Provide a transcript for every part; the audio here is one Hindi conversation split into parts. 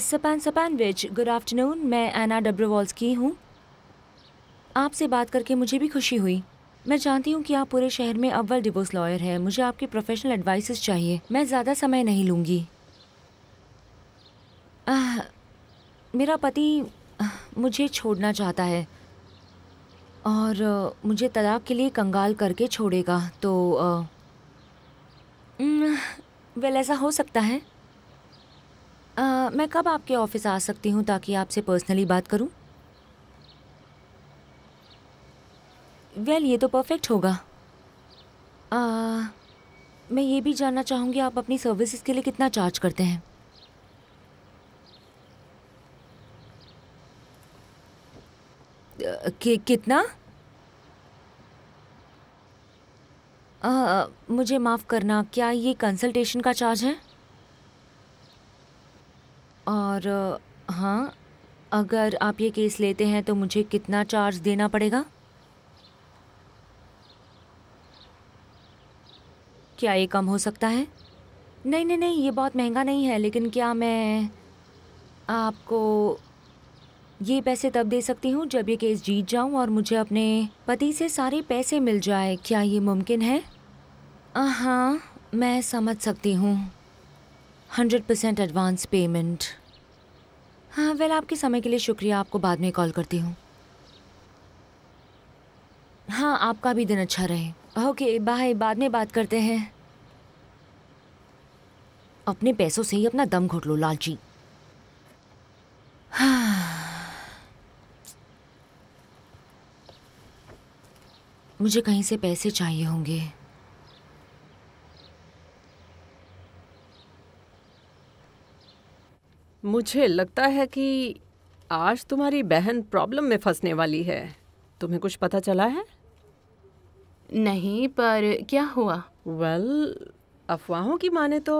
सपान सपानविच गुड आफ्टरनून मैं एना की हूँ आपसे बात करके मुझे भी खुशी हुई मैं जानती हूँ कि आप पूरे शहर में अव्वल डिवोर्स लॉयर हैं मुझे आपकी प्रोफेशनल एडवाइसेस चाहिए मैं ज़्यादा समय नहीं लूँगी मेरा पति मुझे छोड़ना चाहता है और आ, मुझे तलाक के लिए कंगाल करके छोड़ेगा तो आ, न, वेल ऐसा हो सकता है मैं कब आपके ऑफिस आ सकती हूँ ताकि आपसे पर्सनली बात करूँ वेल well, ये तो परफेक्ट होगा आ, मैं ये भी जानना चाहूँगी आप अपनी सर्विसेज के लिए कितना चार्ज करते हैं कि, कितना आ, मुझे माफ़ करना क्या ये कंसल्टेशन का चार्ज है और हाँ अगर आप ये केस लेते हैं तो मुझे कितना चार्ज देना पड़ेगा क्या ये कम हो सकता है नहीं नहीं नहीं ये बहुत महंगा नहीं है लेकिन क्या मैं आपको ये पैसे तब दे सकती हूँ जब ये केस जीत जाऊँ और मुझे अपने पति से सारे पैसे मिल जाए क्या ये मुमकिन है हाँ मैं समझ सकती हूँ हंड्रेड परसेंट एडवांस पेमेंट हाँ वेल आपके समय के लिए शुक्रिया आपको बाद में कॉल करती हूँ हाँ आपका भी दिन अच्छा रहे ओके बाय बाद में बात करते हैं अपने पैसों से ही अपना दम घोट लो लालची हाँ मुझे कहीं से पैसे चाहिए होंगे मुझे लगता है कि आज तुम्हारी बहन प्रॉब्लम में फंसने वाली है तुम्हें कुछ पता चला है नहीं पर क्या हुआ वेल well, अफवाहों की माने तो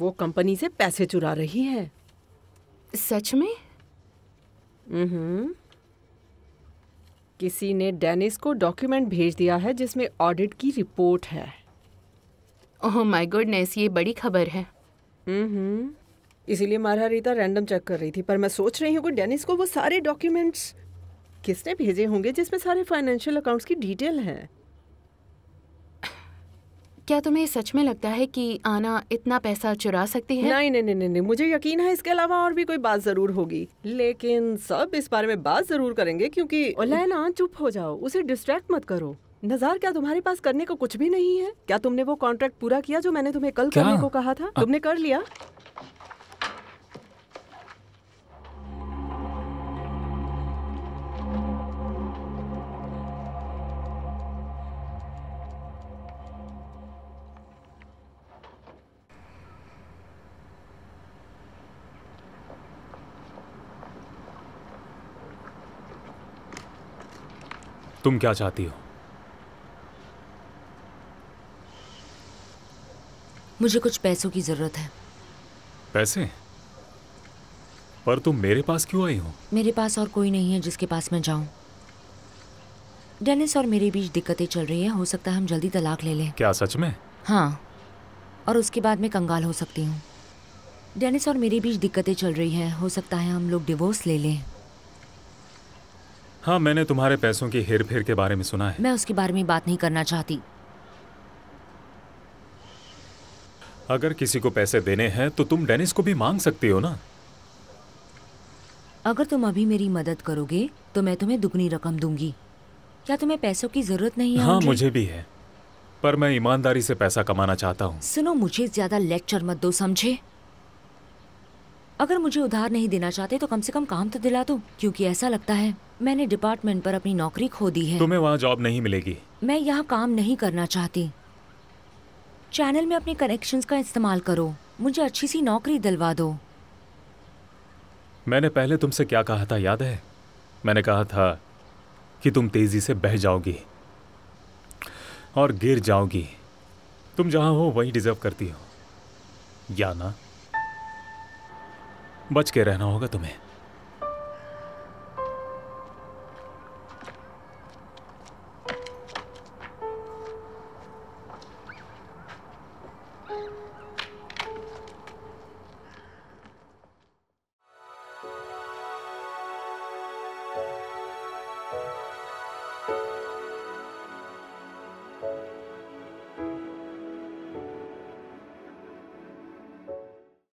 वो कंपनी से पैसे चुरा रही है सच में हम्म किसी ने डेनिस को डॉक्यूमेंट भेज दिया है जिसमें ऑडिट की रिपोर्ट है ओह माय गुडनेस ये बड़ी खबर है हम्म इसीलिए मारा रीता रैंडम चेक कर रही थी पर मैं सोच रही हूँ कि डेनिस को वो सारे डॉक्यूमेंट्स किसने भेजे होंगे जिसमें सारे फाइनेंशियल अकाउंट्स की डिटेल है क्या तुम्हें सच में लगता है कि आना इतना पैसा चुरा सकती है नहीं नहीं नहीं नहीं मुझे यकीन है इसके अलावा और भी कोई बात जरूर होगी लेकिन सब इस बारे में बात जरूर करेंगे क्योंकि ओलैना चुप हो जाओ उसे डिस्ट्रैक्ट मत करो नजार क्या तुम्हारे पास करने को कुछ भी नहीं है क्या तुमने वो कॉन्ट्रैक्ट पूरा किया जो मैंने तुम्हें कल क्या? करने को कहा था तुमने कर लिया तुम क्या चाहती हो मुझे कुछ पैसों की जरूरत है पैसे पर तुम मेरे पास क्यों आई हो मेरे पास और कोई नहीं है जिसके पास मैं जाऊं डेनिस और मेरे बीच दिक्कतें चल रही हैं हो सकता है हम जल्दी तलाक ले लें क्या सच में हाँ और उसके बाद मैं कंगाल हो सकती हूँ डेनिस और मेरे बीच दिक्कतें चल रही हैं हो सकता है हम लोग डिवोर्स ले लें हाँ मैंने तुम्हारे पैसों की हेर फेर के बारे में सुना है मैं उसके बारे में बात नहीं करना चाहती अगर किसी को पैसे देने हैं तो तुम डेनिस को भी मांग सकती हो ना अगर तुम अभी मेरी मदद करोगे तो मैं तुम्हें दुगनी रकम दूंगी क्या तुम्हें पैसों की जरूरत नहीं है हाँ मुझे भी है पर मैं ईमानदारी से पैसा कमाना चाहता हूँ सुनो मुझे ज्यादा लेक्चर मत दो समझे अगर मुझे उधार नहीं देना चाहते तो कम से कम काम तो दिला दो क्योंकि ऐसा लगता है मैंने डिपार्टमेंट पर अपनी नौकरी खो दी है तुम्हें वहाँ जॉब नहीं मिलेगी मैं यहाँ काम नहीं करना चाहती चैनल में अपने कनेक्शंस का इस्तेमाल करो मुझे अच्छी सी नौकरी दिलवा दो मैंने पहले तुमसे क्या कहा था याद है मैंने कहा था कि तुम तेजी से बह जाओगी और गिर जाओगी तुम जहाँ हो वही डिजर्व करती हो या ना बच के रहना होगा तुम्हें